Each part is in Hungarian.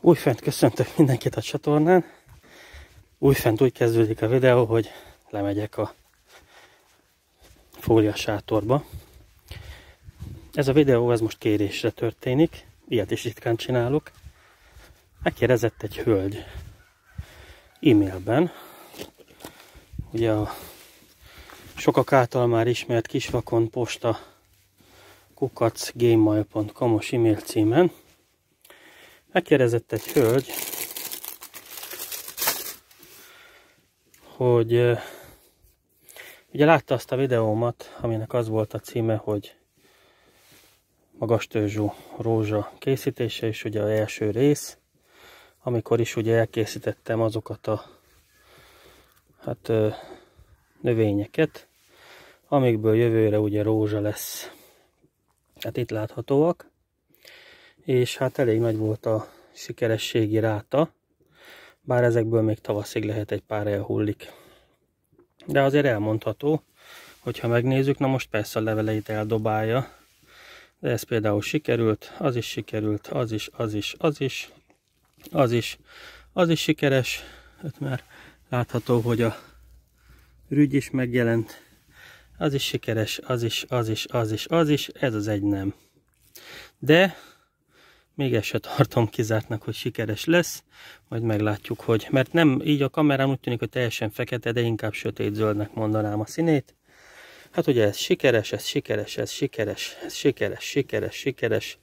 Újfent köszöntök mindenkit a csatornán. Újfent úgy kezdődik a videó, hogy lemegyek a fólia sátorba. Ez a videó ez most kérésre történik, ilyet is ritkán csinálok. Megkérdezett egy hölgy, e-mailben. Ugye a sokak által már ismert kisvakon posta kukacgmail.com-os e-mail címen megkérdezett egy hölgy, hogy ugye látta azt a videómat, aminek az volt a címe, hogy magas törzsú rózsa készítése, és ugye az első rész, amikor is ugye elkészítettem azokat a hát növényeket, amikből jövőre ugye rózsa lesz. Hát itt láthatóak, és hát elég nagy volt a sikerességi ráta, bár ezekből még tavaszig lehet egy pár elhullik. De azért elmondható, hogyha megnézzük, na most persze a leveleit eldobálja, de ez például sikerült, az is sikerült, az is, az is, az is, az is, az is sikeres, ott hát már látható, hogy a rügy is megjelent, az is sikeres, az is, az is, az is, az is, ez az egy nem. De még ezt se tartom kizártnak, hogy sikeres lesz, majd meglátjuk, hogy, mert nem, így a kamerán úgy tűnik, hogy teljesen fekete, de inkább sötét-zöldnek mondanám a színét. Hát ugye ez sikeres, ez sikeres, ez sikeres, ez sikeres, sikeres, sikeres.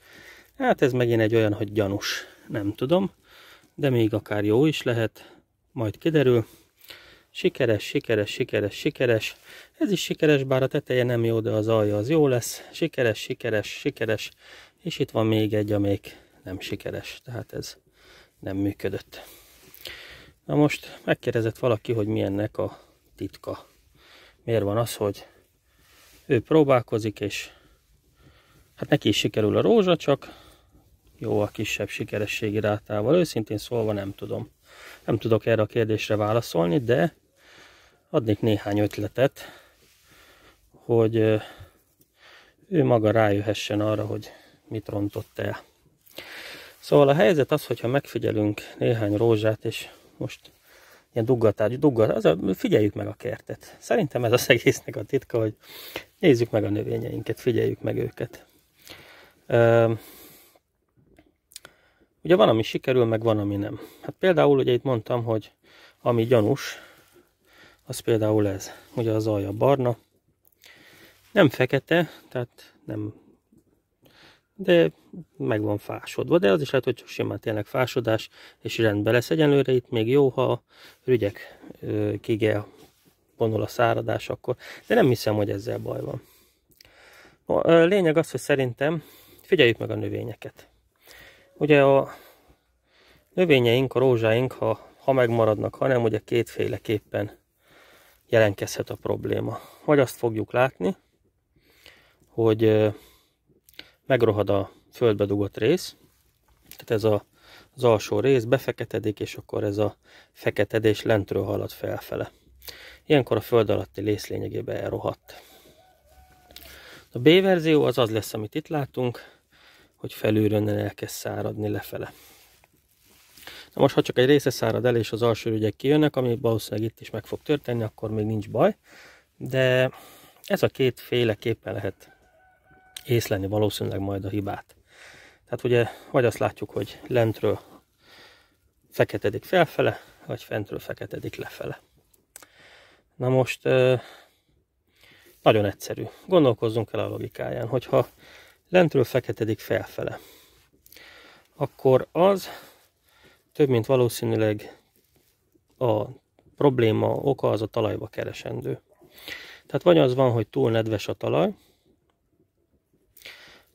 Hát ez megint egy olyan, hogy gyanús nem tudom, de még akár jó is lehet, majd kiderül. Sikeres, sikeres, sikeres, sikeres. Ez is sikeres, bár a teteje nem jó, de az alja az jó lesz. Sikeres, sikeres, sikeres. És itt van még egy, amelyik nem sikeres, tehát ez nem működött. Na most megkérdezett valaki, hogy milyennek a titka. Miért van az, hogy ő próbálkozik, és hát neki is sikerül a rózsa, csak jó a kisebb sikerességi rátával. Őszintén szólva nem tudom. Nem tudok erre a kérdésre válaszolni, de adnék néhány ötletet, hogy ő maga rájöhessen arra, hogy mit rontott el. Szóval a helyzet az, hogyha megfigyelünk néhány rózsát, és most ilyen duggatárgy, duggat, az a, figyeljük meg a kertet. Szerintem ez az egésznek a titka, hogy nézzük meg a növényeinket, figyeljük meg őket. Ugye van, ami sikerül, meg van, ami nem. Hát például ugye itt mondtam, hogy ami gyanús, az például ez. Ugye az alja barna. Nem fekete, tehát nem de meg van fásodva, de az is lehet, hogy csak simán tényleg fásodás, és rendben lesz egyenlőre itt még jó, ha rügyek kige vonul a száradás akkor, de nem hiszem, hogy ezzel baj van. A lényeg az, hogy szerintem figyeljük meg a növényeket. Ugye a növényeink, a rózsáink, ha, ha megmaradnak, hanem ugye kétféleképpen jelentkezhet a probléma. Vagy azt fogjuk látni, hogy megrohad a földbe dugott rész, tehát ez a, az alsó rész befeketedik, és akkor ez a feketedés lentről halad felfele. Ilyenkor a föld alatti rész lényegében elrohadt. A B verzió az az lesz, amit itt látunk, hogy felülről ne elkezd száradni lefele. Na most, ha csak egy része szárad el, és az alsó ügyek kijönnek, ami valószínűleg itt is meg fog történni, akkor még nincs baj, de ez a két féleképpen lehet észlelni valószínűleg majd a hibát. Tehát ugye vagy azt látjuk, hogy lentről feketedik felfele, vagy fentről feketedik lefele. Na most nagyon egyszerű. Gondolkozzunk el a logikáján, hogyha lentről feketedik felfele. Akkor az több mint valószínűleg a probléma oka az a talajba keresendő. Tehát vagy az van, hogy túl nedves a talaj,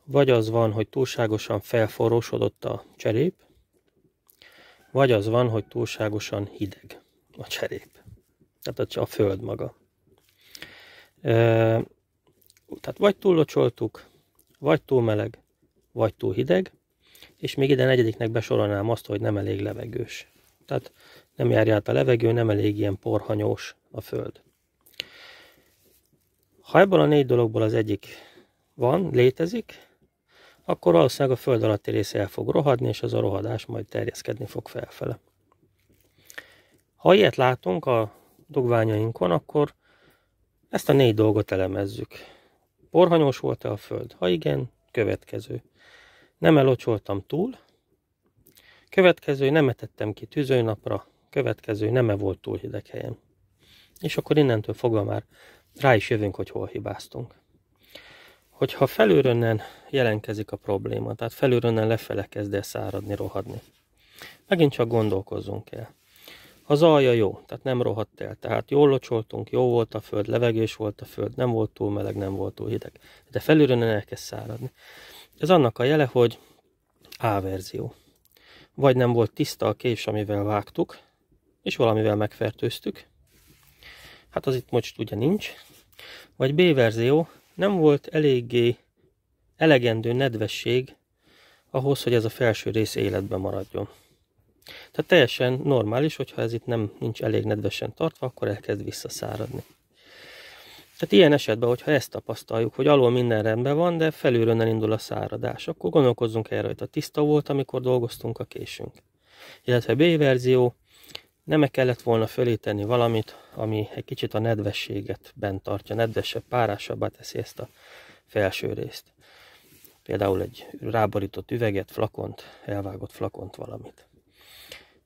vagy az van, hogy túlságosan felforrósodott a cserép, vagy az van, hogy túlságosan hideg a cserép, tehát a föld maga. E, tehát vagy túllocsoltuk, vagy túl meleg, vagy túl hideg, és még ide negyediknek besorolnám azt, hogy nem elég levegős. Tehát nem járja át a levegő, nem elég ilyen porhanyós a föld. Ha ebből a négy dologból az egyik van, létezik, akkor valószínűleg a föld alatti része el fog rohadni, és az a rohadás majd terjeszkedni fog felfele. Ha ilyet látunk a dugványainkon, akkor ezt a négy dolgot elemezzük. Orhanyos volt-e a föld? Ha igen, következő. Nem elocsoltam túl. Következő, nem etettem ki tűzőnapra. Következő, nem -e volt túl hideg helyen. És akkor innentől fogva már rá is jövünk, hogy hol hibáztunk. Hogyha felőrönnen jelentkezik a probléma, tehát felőrönnen lefele kezd el száradni, rohadni, megint csak gondolkozzunk el. Az alja jó, tehát nem rohadt el. Tehát jól locsoltunk, jó volt a föld, levegős volt a föld, nem volt túl meleg, nem volt túl hideg. De felülről nem elkezd száradni. Ez annak a jele, hogy A verzió. Vagy nem volt tiszta a kés, amivel vágtuk, és valamivel megfertőztük. Hát az itt most ugye nincs. Vagy B verzió, nem volt eléggé elegendő nedvesség ahhoz, hogy ez a felső rész életben maradjon. Tehát teljesen normális, hogyha ez itt nem nincs elég nedvesen tartva, akkor elkezd visszaszáradni. Tehát ilyen esetben, hogyha ezt tapasztaljuk, hogy alul minden rendben van, de felülről nem indul a száradás, akkor gondolkozzunk el rajta. Tiszta volt, amikor dolgoztunk a késünk. Illetve B verzió, nem -e kellett volna fölíteni valamit, ami egy kicsit a nedvességet bent tartja, nedvesebb, párásabbá teszi ezt a felső részt. Például egy ráborított üveget, flakont, elvágott flakont valamit.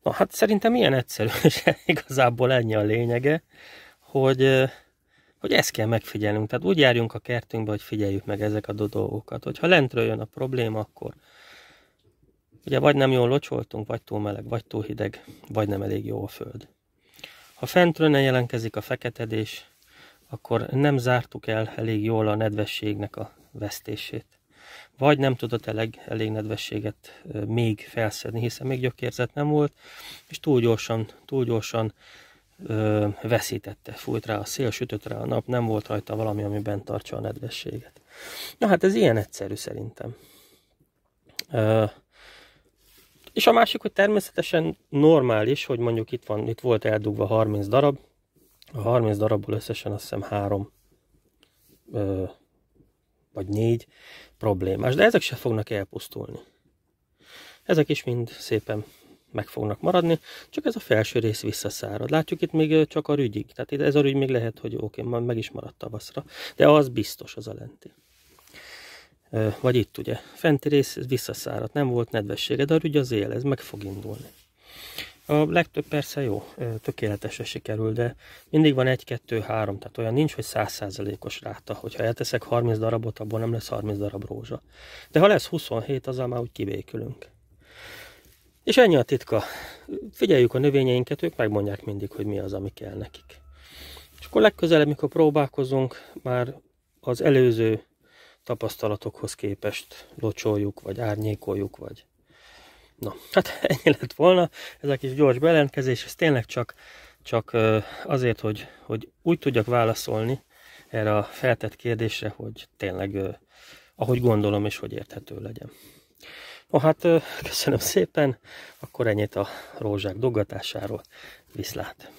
Na hát szerintem ilyen egyszerű, és igazából ennyi a lényege, hogy, hogy ezt kell megfigyelnünk. Tehát úgy járjunk a kertünkbe, hogy figyeljük meg ezek a dolgokat. Hogyha lentről jön a probléma, akkor ugye vagy nem jól locsoltunk, vagy túl meleg, vagy túl hideg, vagy nem elég jó a föld. Ha fentről ne jelentkezik a feketedés, akkor nem zártuk el elég jól a nedvességnek a vesztését vagy nem tudott elég, elég nedvességet még felszedni, hiszen még gyökérzet nem volt, és túl gyorsan, túl gyorsan ö, veszítette, fújt rá a szél, sütött rá a nap, nem volt rajta valami, ami bent tartsa a nedvességet. Na hát ez ilyen egyszerű szerintem. Ö, és a másik, hogy természetesen normális, hogy mondjuk itt, van, itt volt eldugva 30 darab, a 30 darabból összesen azt hiszem 3 ö, vagy négy problémás, de ezek se fognak elpusztulni. Ezek is mind szépen meg fognak maradni, csak ez a felső rész visszaszárad. Látjuk itt még csak a rügyig, tehát ez a rügy még lehet, hogy oké, okay, meg is maradt tavaszra, de az biztos az a lenti. Vagy itt ugye, fenti rész visszaszárad, nem volt nedvessége, de a rügy az él, ez meg fog indulni. A legtöbb persze jó, tökéletesen sikerül, de mindig van egy-kettő-három, tehát olyan nincs, hogy százszázalékos ráta. Hogyha elteszek 30 darabot, abból nem lesz 30 darab rózsa. De ha lesz 27, azzal már úgy kibékülünk. És ennyi a titka. Figyeljük a növényeinket, ők megmondják mindig, hogy mi az, ami kell nekik. És akkor legközelebb, mikor próbálkozunk, már az előző tapasztalatokhoz képest locsoljuk, vagy árnyékoljuk, vagy Na, hát ennyi lett volna. Ez a kis gyors bejelentkezés, ez tényleg csak, csak azért, hogy, hogy úgy tudjak válaszolni erre a feltett kérdésre, hogy tényleg ahogy gondolom és hogy érthető legyen. No hát, köszönöm szépen, akkor ennyit a rózsák dogatásáról Viszlát!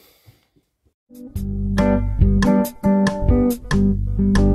Thank you.